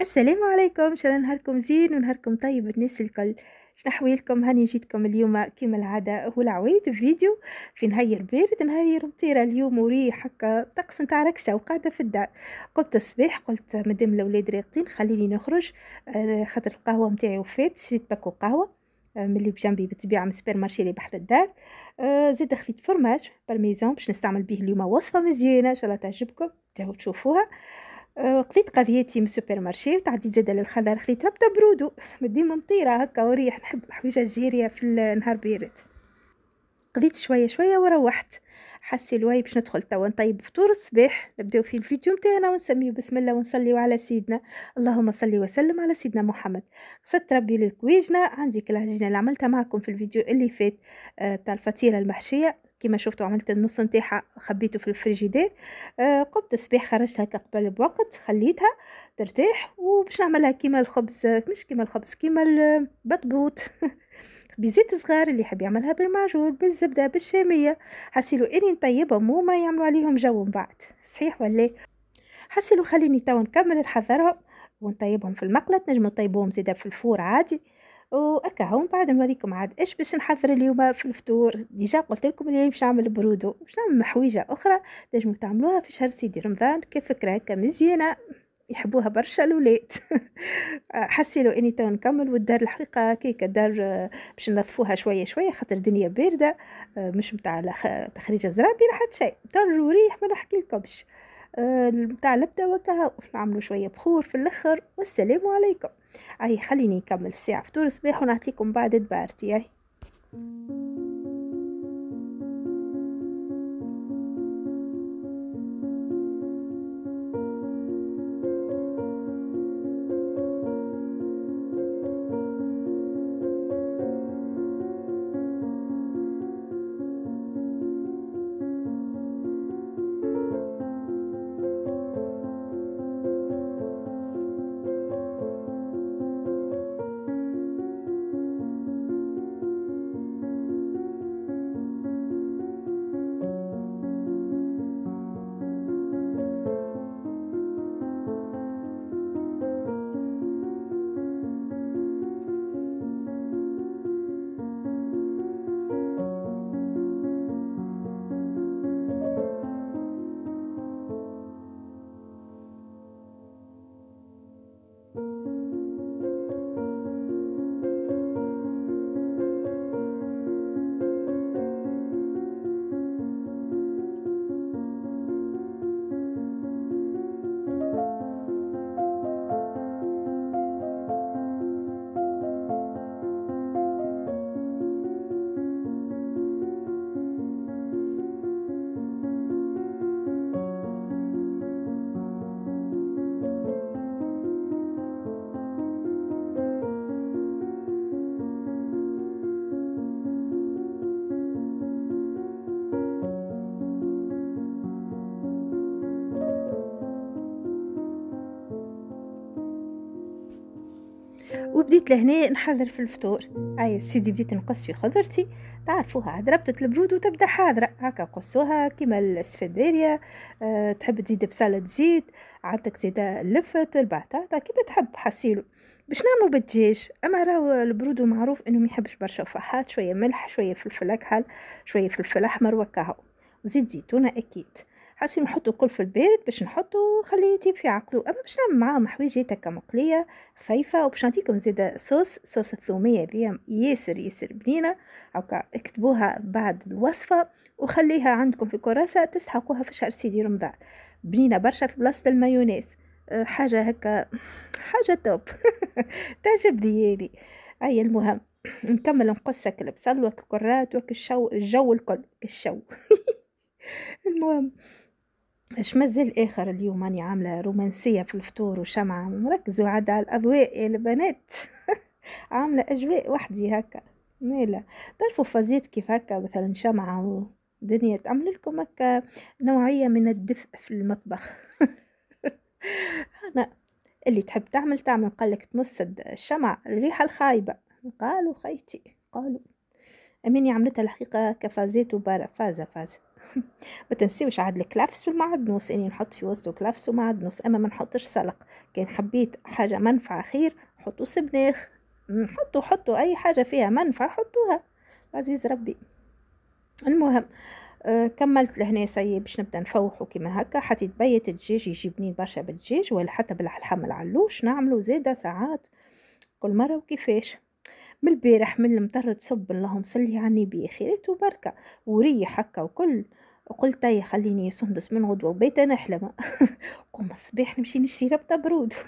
السلام عليكم شرا نهاركم زين ونهاركم طيب الناس الكل شنحويلكم هاني جيتكم اليوم كما العادة هو العويد في فيديو في نهير بارد نهير مطيرة اليوم وريح هكا طقس نتاع ركشة وقاعدة في الدار قمت الصباح قلت مدام الأولاد راقدين خليني نخرج آه، خاطر القهوة نتاعي وفات شريت باكو قهوة آه، من اللي بجنبي بالطبيعه من السوبر مارشي اللي بحث الدار آه زيد خليت فرماج بالميزون باش نستعمل به اليوم وصفه مزيانه ان شاء الله تعجبكم تجاوب تشوفوها قضيت قضيتي من السوبر مارشي وتعديت زاد للخضر الخضر خديت ربطه برودو مدي مطيره هكا وريح نحب الحويجه الجيريه في النهار بارد قضيت شويه شويه وروحت حسي الواي باش ندخل توا نطيب فطور الصباح نبداو في الفيديو نتاعنا ونسميو بسم الله ونصليو على سيدنا اللهم صلي وسلم على سيدنا محمد قصدت ربي للكويجنه عندي كل العجينه اللي عملتها معكم في الفيديو اللي فات آه، تاع الفطيره المحشيه كما شفتوا عملت النص نتاعها خبيته في الفريجيدير آه قمت الصباح خرجتها قبل بوقت خليتها ترتاح وباش نعملها كيما الخبز مش كيما الخبز كيما البطبوط بزيت صغار اللي يحب يعملها بالمعجون بالزبده بالشاميه حسيلو اني نطيبهم ما يعملوا عليهم جو من بعد صحيح ولا حسيلو خليني توا نكمل نحضرهم ونطيبهم في المقله تنجموا تطيبوهم زيدا في الفور عادي وهكا هون بعد نوريكم عاد ايش باش نحضر اليوم في الفطور ديجا قلت لكم اللي باش نعمل برودو باش نعمل محويجه اخرى تنجموا تعملوها في شهر سيدي رمضان كفكره هكا مزيانه يحبوها برشا الولاد حسيلو اني تو نكمل والدار الحقيقه كيك الدار باش نظفوها شويه شويه خاطر الدنيا بارده مش متاع تخريج الزرابي لا حتى شيء دار الريح ما نحكي لكمش أه لبدا وكهو نعملو شويه بخور في الاخر والسلام عليكم اي خليني نكمل الساعه فطور صباح ونعطيكم بعد دبارتي اي وبديت لهنا نحضر في الفطور اي أيوة، سيدي بديت نقص في خضرتي تعرفوها عاد ربطت البرود وتبدا حاضرة هكا قصوها كيما السفنديريا أه تحب تزيد بسلطة زيت عندك زيت اللفت البطاطا كيما تحب حسيلو باش نعملو بالدجاج اما راهو البرودو معروف انه ما يحبش برشا فحات شويه ملح شويه فلفل اكحل شويه فلفل احمر وكاهو وزيت زيتونه اكيد حاسين نحطو الكل في البارد باش نحطو وخليه يطيب في عقلو اما باش نعمل معاهم حويجات هكا مقليه خفيفه وباش نعطيكم زيد صوص صوص الثوميه بيها ياسر ياسر بنينه هكا اكتبوها بعد الوصفه وخليها عندكم في كراسه تستحقوها في شهر سيدي رمضان بنينه برشا في بلاصه المايونيز أه، حاجه هكا حاجه توب تعجبني يعني اي المهم نكمل نقص هكا البصل وهكا الكرات وهكا الشو الجو الكل الشو المهم اش مازال اخر اليوم راني عامله رومانسيه في الفطور وشمعه مركزوا عاد على الاضواء البنات عامله اجواء وحدي هكا مالا تعرفوا فازيت كيف هكا مثلا شمعه ودنيا تعمل لكم هكا نوعيه من الدفء في المطبخ انا اللي تحب تعمل تعمل قالك تمس الشمع الريحه الخايبه قالوا خيتي قالوا اميني عملتها الحقيقه كفازيت وبارا فازه فازه ما تنسيوش عاد الكلافس والمعدنوس اني نحط في وسطه كلافس ومعدنوس اما ما نحطش سلق كان حبيت حاجه منفعه خير حطوا سبناخ حطوا حطوا اي حاجه فيها منفعه حطوها عزيز ربي المهم آه كملت لهنا سي باش نبدا نفوحو كيما هكا حتى تبيت الدجاج يجي بنين برشا بالدجاج ولا حتى بالحمل العلوش نعملو زيدا ساعات كل مره وكيفاش من البارح من المطر تصب اللهم صلي يعني على النبي خيرات وبركه وريح هكا وكل قلت يا خليني سندس من غدوه وبيت انا احلم قوم الصباح نمشي نشري ربطه برود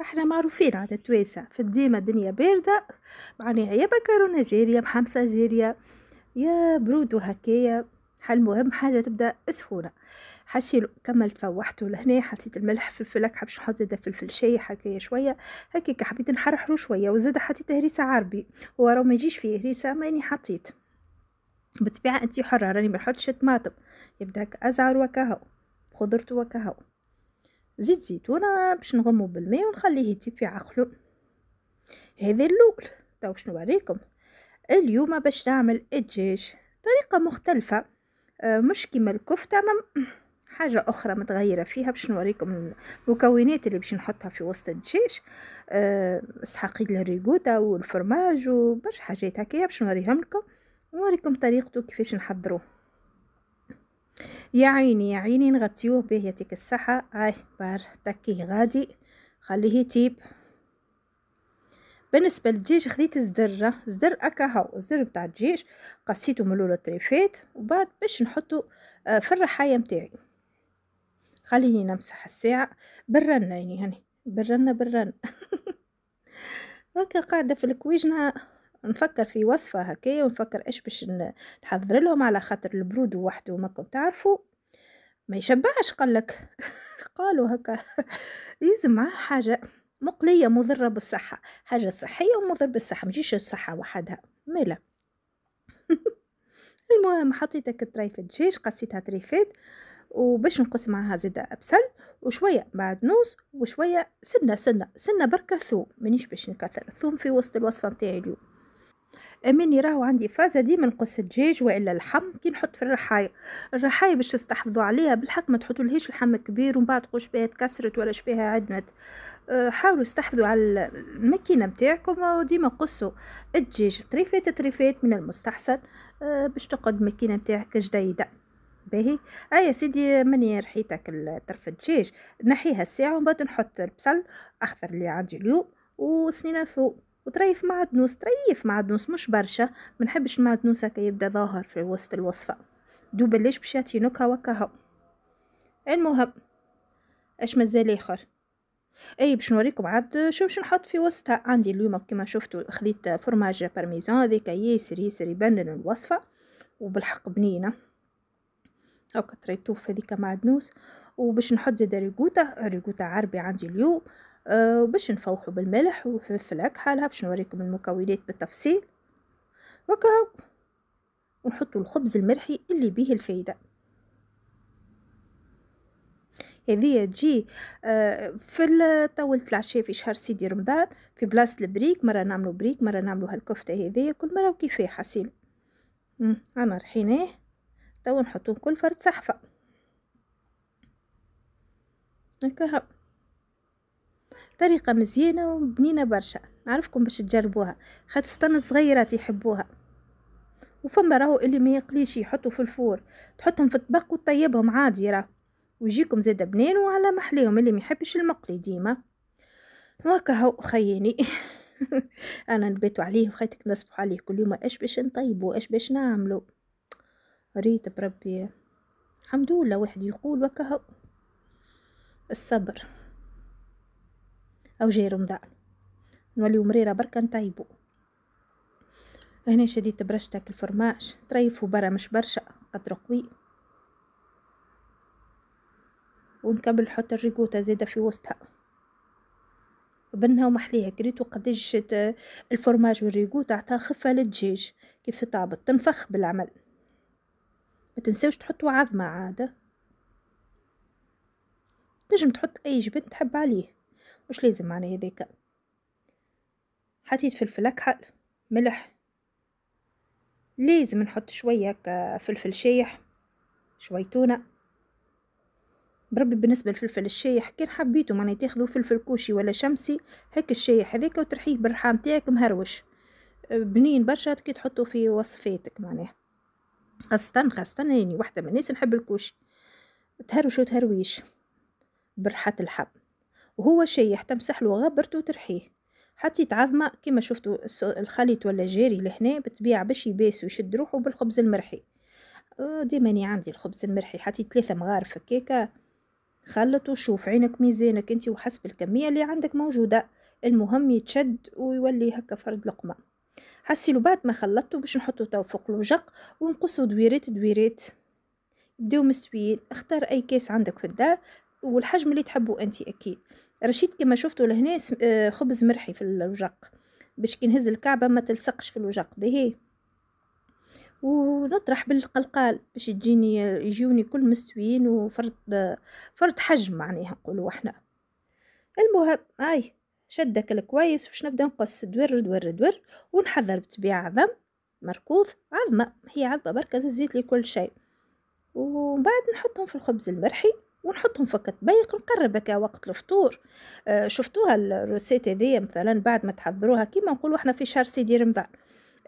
احنا معروفين على التواسع في الديمة الدنيا باردة معناها يا بكرونة جارية محمسة جارية يا برود وهكايا المهم حاجة تبدأ سخونة حسيلو كملت فوحته لهنا حطيت الملح فلفل اكحب باش نحط زاده فلفل شاي هكايا شويه هكاك حبيت نحرحرو شويه وزاده حطيت هريسه عربي هو راه ما يجيش فيه هريسه ماني حطيت بالطبيعه انت حره راني ما نحطش طماطم يبدا هكا ازعر وكهو خضرته وكهو زيت زيتونه باش نغمو بالماء ونخليه يطيب في عقلو هذا الاول تو باش نوريكم اليوم باش نعمل الدجاج طريقه مختلفه آه، مش كيما الكفته حاجة أخرى متغيرة فيها باش نوريكم المكونات اللي باش نحطها في وسط الدجاج أه سحاقيد الريكوتا والفرماج وباش حاجات هكايا باش نوريهم لكم ونوريكم طريقته كيفاش نحضروه يا عيني يا عيني نغطيوه به يعطيك الصحة هاي آه، بار تكيه غادي خليه يطيب بالنسبة للدجاج خديت الزدرة زدر أكاهو الزدر بتاع الدجاج قصيته من لولا وبعد باش نحطو آه، في الرحاية متاعي خليني نمسح الساعة برنا يعني هني برنا برنا هكا قاعدة في الكويجنا نفكر في وصفة هكايا ونفكر ايش باش نحضر لهم على خاطر البرود وحده ماكم تعرفوا ما يشبعش قالك قالوا هكا لازم معاه حاجة مقلية مضرة بالصحة حاجة صحية ومضرة بالصحة مجيش الصحة وحدها مالا المهم حطيت هكا طريفة دجاج قصيتها طريفات وباش نقص معها زادا أبسل وشوية معدنوس وشوية سنة سنة سنة بركة ثوم مانيش باش نكثر الثوم في وسط الوصفة متاعي اليوم اماني راهو عندي فازه ديما نقص الدجاج والا اللحم كي نحط في الرحايه الرحايه باش تستحفظوا عليها بالحق ما تحطوا لهيش لحم كبير ومن بعد قوش بها تكسرت ولا شبيها عدمت أه، حاولوا استحفظوا على الماكينه نتاعكم وديما قصوا الدجاج طريفات طريفات من المستحسن أه، باش تقعد الماكينه نتاعك جديده باهي ايا آه سيدي مني رحيتك طرف الدجاج نحيها الساعه ومن بعد نحط البصل اخضر اللي عندي اليوم وسنينه فوق وتريف معدنوس تريف معدنوس مش برشا ما نحبش المعدنوس هكا يبدا ظاهر في وسط الوصفه دوب ليش باش يعطي نكهه وكها المهم اش مازال اخر اي باش نوريكم عاد شو باش نحط في وسطها عندي اليوم كما شفتوا خديت فرماج بارميزان هذيك ياسر ياسر يبنن الوصفه وبالحق بنينه نقطعو كتريتو في هذيك معدنوس وباش نحط زاد ريقوطه ريقوطه عربي عندي اليوم آه، وباش نفوحو بالملح وفلفل هكا حالها باش نوريكم المكونات بالتفصيل وكا ونحطو الخبز المرحي اللي بيه الفايده هذه تجي آه، في طاولة العشاء في شهر سيدي رمضان في بلاصة البريك مرة نعملو بريك مرة نعملو هالكفتة هذه كل مرة وكيفاه حسين انا رحيناه تو نحطو كل فرد صحفة هكا طريقة مزيانة وبنينة برشا نعرفكم باش تجربوها خاطر سطن صغيرات يحبوها وفما راهو اللي ما يقليش يحطو في الفور تحطهم في الطبق وتطيبهم عادي راه ويجيكم زاد بنين وعلى محليهم اللي ما يحبش المقلي ديما هكا هو خياني انا نبيتو عليه وخيتك نصبحوا عليه كل يوم اش باش نطيبو اش باش نعملو قريت بربي الحمد لله واحد يقول وكه الصبر أو جاي رمضان نوليو مريرة برك نطيبو هنا شديت برشتك الفرماج طريفو برا مش برشا قدر قوي ونكمل نحط الريكوتا زاده في وسطها بنها ومحليها كريتو قديش الفرماج والريكوتا عطاها خفة للدجاج كيف طابت تنفخ بالعمل ما تنساوش تحطوا عظمة عادة تنجم تحط أي جبن تحب عليه مش لازم معناه هذاك حطيت فلفل أكحل ملح لازم نحط شوية فلفل شايح شوي تونة بربي بالنسبة للفلفل الشايح كان حبيتو معناه تاخذوا فلفل كوشي ولا شمسي هيك الشايح هذاك وترحيه بالرحام تاعك مهروش بنين برشا كي تحطو في وصفاتك معناه خاصة خاصة يعني واحدة من الناس نحب الكوشي تهرش وتهرويش برحة الحب وهو شي تمسح له غبرته وترحيه حتى عظمة كما شفتوا الخليط ولا جاري لهنا بالطبيعة باش يباس ويشد روحه بالخبز المرحي آه، ديما ديماني عندي الخبز المرحي حتى ثلاثة مغارف هكاكا خلط وشوف عينك ميزانك انت وحسب الكمية اللي عندك موجودة المهم يتشد ويولي هكا فرد لقمة حسيلو بعد ما خلطتو باش نحطو تاو فوق الوجق ونقصو دويرات دويرات يبداو مستويين اختار اي كاس عندك في الدار والحجم اللي تحبو انت اكيد رشيد كما شفتو لهنا آه، خبز مرحي في الوجق باش كي نهز الكعبه ما تلصقش في الوجق به ونطرح بالقلقال باش تجيني يجوني كل مستويين وفرد فرد حجم معناها نقولوا احنا المهم هاي شد داكل كويس باش نبدا نقص دور دور دور ونحضر بتبيع عظم مركوض عظمه هي عظمه بركه زيت لي كل شيء ومن بعد نحطهم في الخبز المرحي ونحطهم في كتبيق نقرب هكا وقت الفطور آه شفتوها الروسيت هذيا مثلا بعد ما تحضروها كيما نقولوا احنا في شهر سيدي رمضان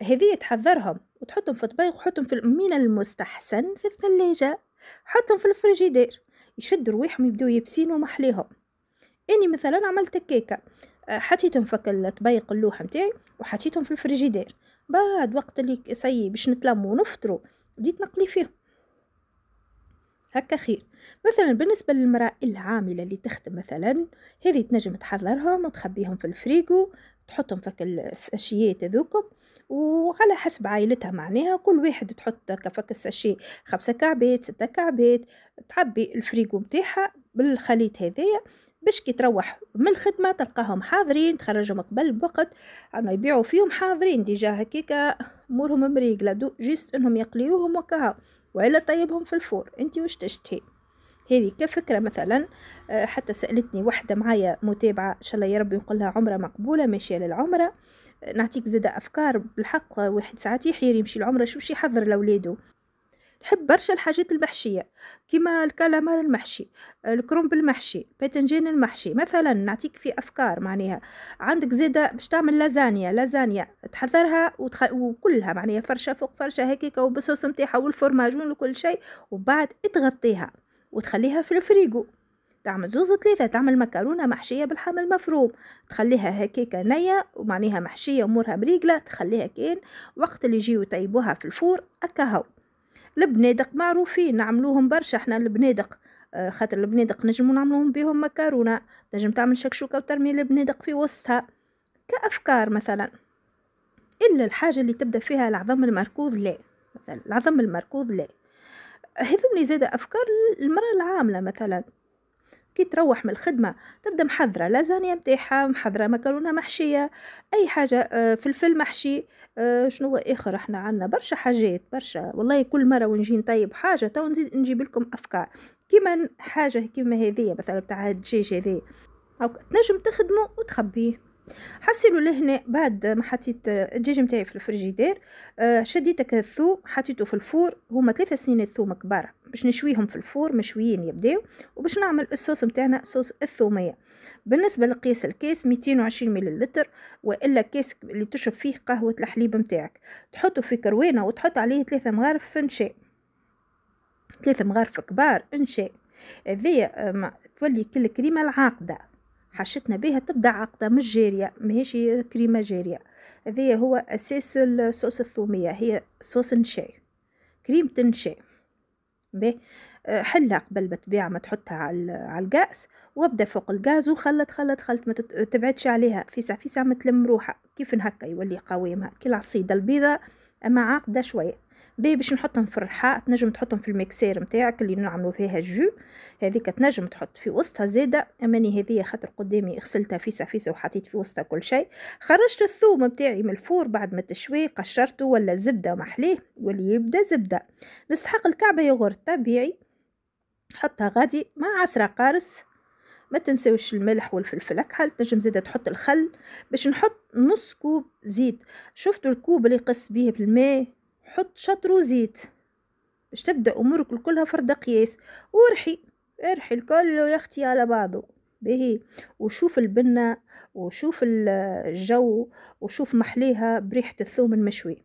هذه تحضرهم وتحطهم في طبيق وحطهم في من المستحسن في الثلاجه حطهم في الفريجيدير يشدوا رواحهم يبداو يبسين محليهم اني مثلا عملت كيكه حطيتهم فك الطبيق اللوحة نتاعي وحطيتهم في الفريجيدير بعد وقت اللي سي باش نتلمو ونفطرو بديت نقلي فيهم هكا خير مثلا بالنسبة للمرأة العاملة اللي تخدم مثلا هذه تنجم تحضرهم وتخبيهم في الفريجو تحطهم فك الساشيات هذوكم وعلى حسب عائلتها معناها كل واحد تحط كفك الساشي خمسة كعبات ستة كعبات تعبي الفريجو نتاعها بالخليط هذايا باش كي تروح من الخدمة تلقاهم حاضرين تخرجهم قبل بوقت انه يبيعوا فيهم حاضرين ديجا هكيكا امورهم مريقلة لدو جيست انهم يقليوهم وكها وإلا طيبهم في الفور انت واش تشتهي هذه كفكرة مثلا آه، حتى سألتني وحدة معايا متابعة إن شاء الله يا ربي نقولها عمرة مقبولة ماشية للعمرة نعطيك زادة أفكار بالحق واحد ساعات يحير يمشي العمرة شو باش يحضر لأولاده نحب برشا الحاجات المحشيه كيما الكالامار المحشي الكرنب المحشي باذنجان المحشي مثلا نعطيك في افكار معناها عندك زيادة باش تعمل لازانيا لازانيا تحضرها وتخ... وكلها معناها فرشه فوق فرشه هكاك وبصوص نتاعها والفرماجون وكل شيء وبعد تغطيها وتخليها في الفريجو تعمل زوز ثلاثة تعمل مكرونة محشية بالحم المفروم تخليها هكاك نية ومعناها محشية أمورها مريقلة تخليها كين وقت اللي يجيو يطيبوها في الفور أكهو البنادق معروفين نعملوهم برشا احنا البنادق آه، خاطر البنادق نجمو نعملوهم بهم مكرونه نجم تعمل شكشوكه وترمي البنادق في وسطها كافكار مثلا الا الحاجه اللي تبدا فيها العظم المركوض لا مثلا العظم المركوض لا هذو زاد افكار المراه العامله مثلا كي تروح من الخدمة تبدا محضرة لازانيا متاحة محضرة مكرونة محشية أي حاجة آه، فلفل محشي آه، شنو آخر احنا عنا برشا حاجات برشا والله كل مرة ونجي نطيب حاجة تو نزيد نجيب لكم أفكار كيما حاجة كيما هذيا مثلا بتاع الدجاج أو تنجم تخدمه وتخبيه حصلوا لهنا بعد ما حطيت الدجاج نتاعي في الفريجيدير آه، شديت هكا الثوم حطيته في الفور هما ثلاثة سنين الثوم كبار باش نشويهم في الفور مشويين يبداو وباش نعمل الصوص نتاعنا صوص الثوميه بالنسبه لقياس الكاس 220 مللتر والا كاس اللي تشرب فيه قهوه الحليب نتاعك تحطه في كروينه وتحط عليه ثلاثه مغارف فنشاء ثلاثه مغارف كبار انشاء هذه آه، تولي كل كريمه العاقده حشتنا بها تبدا عقده مش جاريه ماهيش كريمه جاريه هذايا هو اساس الصوص الثوميه هي صوص نشاي كريمه النشا باهي آه، حلها قبل بالطبيعة ما تحطها على على وابدا فوق الغاز وخلت خلت خلت ما تبعدش عليها فيسع فيسع ما تلم روحها كيف هكا يولي قوامها كي العصيدة البيضة اما عاقدة شوية بي باش نحطهم في الرحاء تنجم تحطهم في الميكسير نتاعك اللي نعملو فيها الجو هذيك تنجم تحط في وسطها زاده اماني هذه خاطر قدامي غسلتها فيسا فيسا وحطيت في وسطها كل شيء خرجت الثوم نتاعي من الفور بعد ما تشوي قشرته ولا زبده محليه واللي يبدا زبده نستحق الكعبه يغور طبيعي حطها غادي مع عصره قارص ما تنساوش الملح والفلفل اكحل تنجم زاده تحط الخل باش نحط نص كوب زيت شفتوا الكوب اللي قص بيه بالماء حط شطر وزيت باش تبدا امورك كلها فرد قياس وارحي ارحي الكل يا اختي على بعضه باهي وشوف البنة وشوف الجو وشوف محليها بريحة الثوم المشوي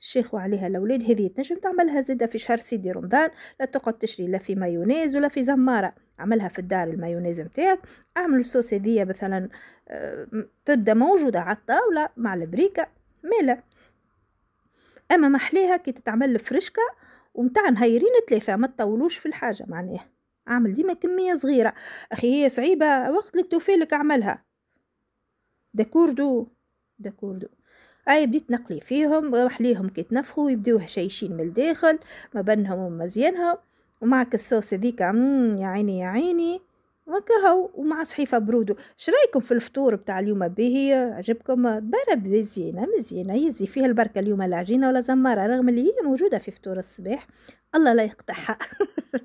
الشيخ عليها الأولاد هذه تنجم تعملها زيدة في شهر سيدي رمضان لا تقعد تشري لا في مايونيز ولا في زمارة عملها في الدار المايونيز متاعك اعمل الصوص هذية مثلا آه، تبدا موجودة على الطاولة مع البريكة مالا اما محليها كي تتعمل الفريشكا ومتاع نهيرين ثلاثه ما تطولوش في الحاجه معناه اعمل ديما كميه صغيره اخي هي صعيبه وقت اللي توفيلك اعملها داكوردو داكوردو اي بديت نقلي فيهم محليهم كي تنفخوا ويبداو هشايشين من الداخل ما بنهم ومزيانهم ومعك الصوص هذيك يا عيني يا عيني وكهو ومع صحيفة برودو شرايكم في الفطور بتاع اليوم به عجبكم برا بزينة مزينة يزي فيها البركة اليوم العجينة ولا زمارة رغم اللي هي موجودة في فطور الصباح الله لا يقطعها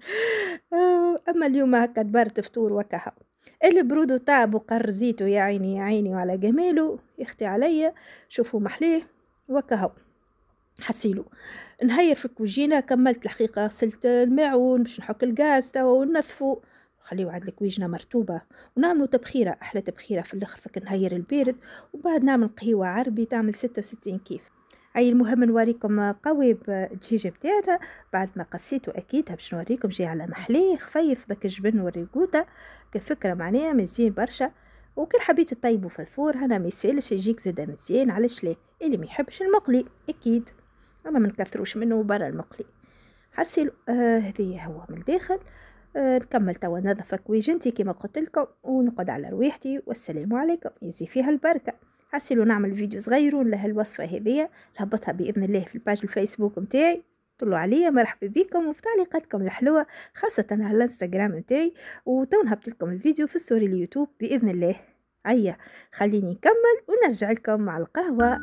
آه، أما اليوم هكا دبرت فطور وكهو برودو تعب وقر زيتو يا عيني يا عيني وعلى جماله يختي عليا شوفوا محليه وكهو حسيلو نهير في الكوجينه كملت الحقيقه غسلت الماعون باش نحك الغاز توا وننظفو خليو عاد الكويجنه مرطوبه ونعملوا تبخيره احلى تبخيره في الاخر فك نهير البارد وبعد نعمل قهيوه عربي تعمل 66 كيف اي المهم نوريكم قويب الدجاجه بتاعنا بعد ما قصيته اكيد باش نوريكم جاي على محليه خفيف بك جبن والريقوطه كفكره معناها مزيان برشا وكل حبيت تطيبوا في الفور هنا ما يسالش يجيك زاده مزيان علاش ليه اللي ما يحبش المقلي اكيد اما ما نكثروش منه برا المقلي حسيلو آه هذه هو من الداخل أه، نكمل توا نظف كويجنتي كيما قلت لكم ونقعد على رويحتي والسلام عليكم يزي فيها البركه حسيلو نعمل فيديو صغير له الوصفه هذه نهبطها باذن الله في الباج الفيسبوك نتاعي طلوا عليا مرحبا بكم وفي تعليقاتكم الحلوه خاصه على الانستغرام نتاعي وتو نهبط لكم الفيديو في ستوري اليوتيوب باذن الله هيا خليني نكمل ونرجع لكم مع القهوه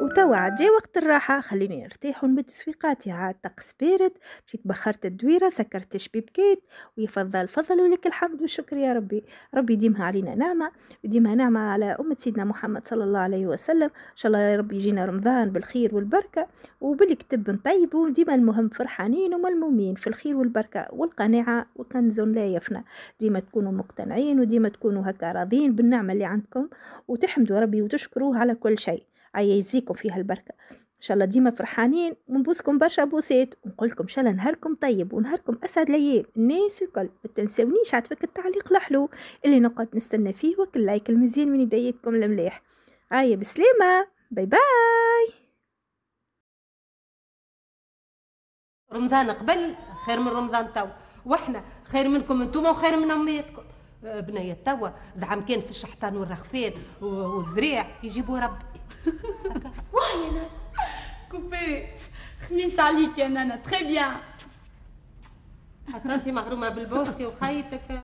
وتوا جا وقت الراحة خليني نرتاح ونمد سويقاتي عاد طقس بارد مشيت بخرت الدويرة سكرت الشبيبكيت ويفضل فضل ولك الحمد والشكر يا ربي ربي يديمها علينا نعمة وديمها نعمة على أمة سيدنا محمد صلى الله عليه وسلم إن شاء الله يا ربي يجينا رمضان بالخير والبركة وباللي كتب نطيب وديما المهم فرحانين وملمومين في الخير والبركة والقناعة وكنز لا يفنى ديما تكونوا مقتنعين وديما تكونوا هكا راضين بالنعمة اللي عندكم وتحمدوا ربي وتشكروه على كل شيء يجزيكم فيها البركه ان شاء الله ديما فرحانين ونبوسكم برشا بوسات ونقول لكم ان شاء الله نهاركم طيب ونهاركم اسعد الايام الناس الكل ما تنسونيش عاتفك التعليق الحلو اللي نقعد نستنى فيه وكل لايك المزيان من يديتكم الملاح هيا بسلامه باي باي رمضان قبل خير من رمضان تو واحنا خير منكم انتم وخير من امياتكم بنية توا زعم كان في الشحطان والرخفان والذريع يجيبوا ربي واي انا كوبي خميس عليك يا نانا تخي بيان حتى انت مغرومه بالبوسكي وخيتك